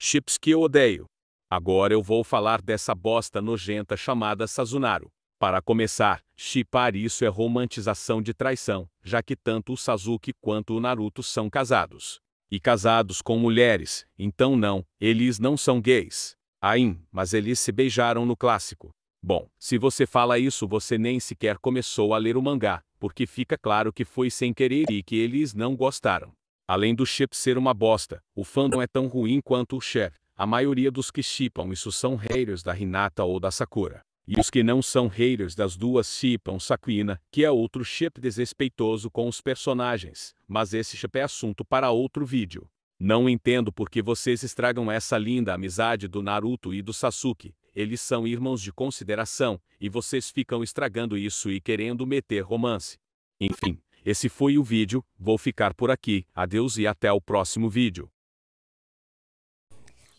Chips que eu odeio. Agora eu vou falar dessa bosta nojenta chamada Sazunaru. Para começar, chipar isso é romantização de traição, já que tanto o Sasuke quanto o Naruto são casados. E casados com mulheres, então não, eles não são gays. Aim, mas eles se beijaram no clássico. Bom, se você fala isso você nem sequer começou a ler o mangá, porque fica claro que foi sem querer e que eles não gostaram. Além do chip ser uma bosta, o fandom é tão ruim quanto o Cher. A maioria dos que chipam isso são haters da Hinata ou da Sakura. E os que não são haters das duas chipam Sakuina, que é outro chip desrespeitoso com os personagens, mas esse chip é assunto para outro vídeo. Não entendo por que vocês estragam essa linda amizade do Naruto e do Sasuke. Eles são irmãos de consideração, e vocês ficam estragando isso e querendo meter romance. Enfim, esse foi o vídeo, vou ficar por aqui, adeus e até o próximo vídeo.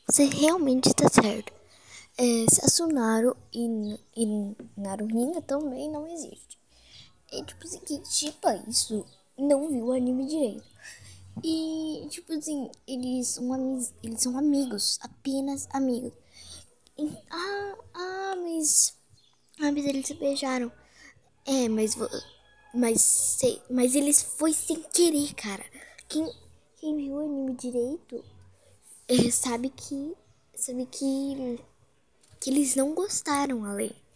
Você realmente está certo. É, Sasunaru e, e Naruhina também não existe. É tipo assim, quem tipo isso não viu o anime direito. E tipo assim, eles são, eles são amigos, apenas amigos. E, ah, ah, mas. Ah, mas eles se beijaram. É, mas mas, mas eles foi sem querer, cara. Quem, quem viu o anime direito é, sabe que. Sabe que. Que eles não gostaram além.